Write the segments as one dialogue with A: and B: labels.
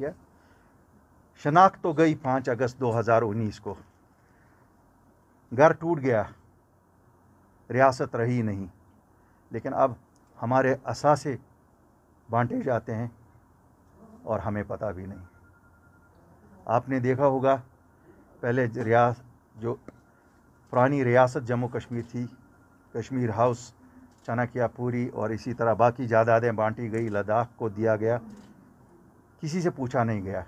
A: किया शनाख्त तो गई पाँच अगस्त 2019 को घर टूट गया रियासत रही नहीं लेकिन अब हमारे असासे बांटे जाते हैं और हमें पता भी नहीं आपने देखा होगा पहले रियास जो पुरानी रियासत जम्मू कश्मीर थी कश्मीर हाउस चाणक्यपुरी और इसी तरह बाकी जायदादें बांटी गई लद्दाख को दिया गया किसी से पूछा नहीं गया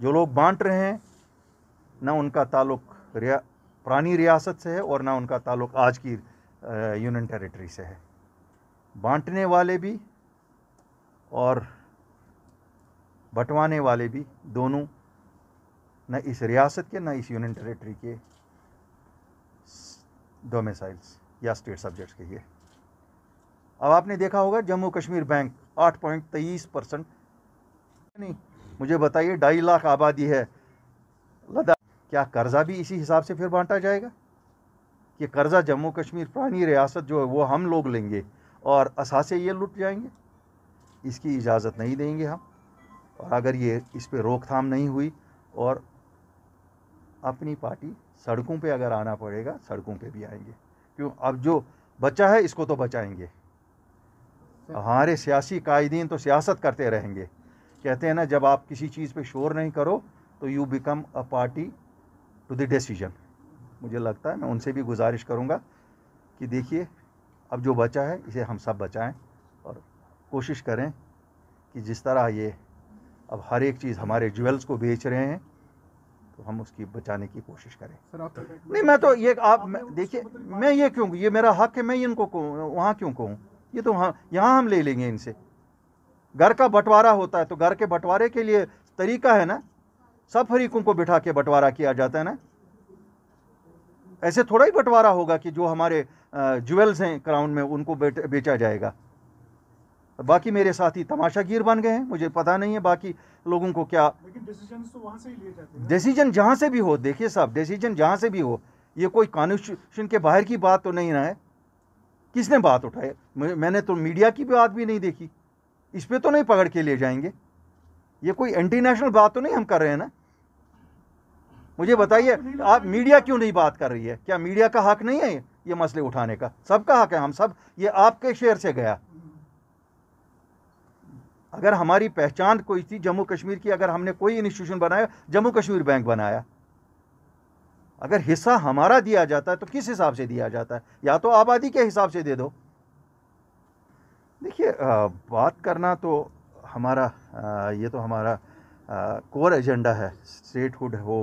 A: जो लोग बांट रहे हैं ना उनका ताल्लुक रिया पुरानी रियासत से है और ना उनका ताल्लुक आज की यूनियन टेरिटरी से है बांटने वाले भी और बंटवाने वाले भी दोनों न इस रियासत के न इस यूनियन टेरिटरी के डोमिसाइल्स या स्टेट सब्जेक्ट्स के लिए अब आपने देखा होगा जम्मू कश्मीर बैंक आठ पॉइंट तेईस परसेंट नहीं मुझे बताइए ढाई लाख आबादी है लद्दाख क्या कर्ज़ा भी इसी हिसाब से फिर बांटा जाएगा कि कर्ज़ा जम्मू कश्मीर पुरानी रियासत जो है वो हम लोग लेंगे और असासे ये लुट जाएंगे इसकी इजाज़त नहीं देंगे हम और अगर ये इस पर रोकथाम नहीं हुई और अपनी पार्टी सड़कों पे अगर आना पड़ेगा सड़कों पे भी आएंगे क्यों अब जो बचा है इसको तो बचाएंगे हमारे सियासी कायदीन तो सियासत करते रहेंगे कहते हैं ना जब आप किसी चीज़ पे शोर नहीं करो तो you become a party to the decision मुझे लगता है मैं उनसे भी गुजारिश करूँगा कि देखिए अब जो बचा है इसे हम सब बचाएं और कोशिश करें कि जिस तरह ये अब हर एक चीज़ हमारे ज्वेल्स को बेच रहे हैं तो हम उसकी बचाने की कोशिश करें सर आप नहीं मैं तो ये आप देखिए मैं ये क्यों ये मेरा हक है मैं इनको वहाँ क्यों कहूँ ये तो हाँ यहाँ हम ले लेंगे इनसे घर का बंटवारा होता है तो घर के बंटवारे के लिए तरीका है ना सब फरीकों को बिठा के बंटवारा किया जाता है ना ऐसे थोड़ा ही बंटवारा होगा कि जो हमारे ज्वेल्स हैं क्राउन में उनको बेचा जाएगा बाकी मेरे साथी तमाशागीर बन गए हैं मुझे पता नहीं है बाकी लोगों को क्या डिसीजन तो से ही लिए जाते हैं डिसीजन जहाँ से भी हो देखिए साहब डिसीजन जहाँ से भी हो ये कोई कॉन्स्टिट्यूशन के बाहर की बात तो नहीं ना है किसने बात उठाई मैंने तो मीडिया की बात भी नहीं देखी इस पर तो नहीं पकड़ के ले जाएंगे ये कोई एंटी नेशनल बात तो नहीं हम कर रहे हैं ना मुझे बताइए आप मीडिया क्यों नहीं बात कर रही है क्या मीडिया का हक नहीं है ये मसले उठाने का सबका हक है हम सब ये आपके शेर से गया अगर हमारी पहचान कोई थी जम्मू कश्मीर की अगर हमने कोई इंस्टीट्यूशन बनाया जम्मू कश्मीर बैंक बनाया अगर हिस्सा हमारा दिया जाता है तो किस हिसाब से दिया जाता है या तो आबादी के हिसाब से दे दो देखिए बात करना तो हमारा आ, ये तो हमारा कोर एजेंडा है स्टेटहुड हो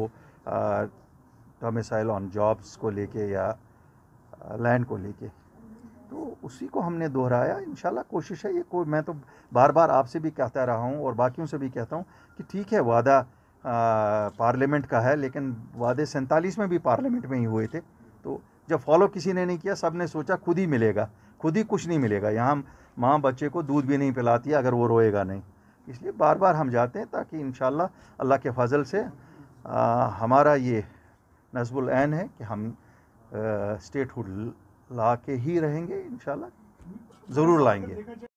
A: डोमिसाइल ऑन जॉब्स को लेके या लैंड को लेके तो उसी को हमने दोहराया इन कोशिश है ये कोई मैं तो बार बार आपसे भी कहता रहा हूँ और बाकियों से भी कहता हूँ कि ठीक है वादा पार्लियामेंट का है लेकिन वादे सैंतालीस में भी पार्लियामेंट में ही हुए थे तो जब फॉलो किसी ने नहीं किया सब ने सोचा खुद ही मिलेगा खुद ही कुछ नहीं मिलेगा यहाँ माँ बच्चे को दूध भी नहीं पिलाती अगर वो रोएगा नहीं इसलिए बार बार हम जाते हैं ताकि इन अल्लाह के फजल से आ, हमारा ये नजबुल ऐन है कि हम स्टेट हुड ला के ही रहेंगे इन ज़रूर लाएंगे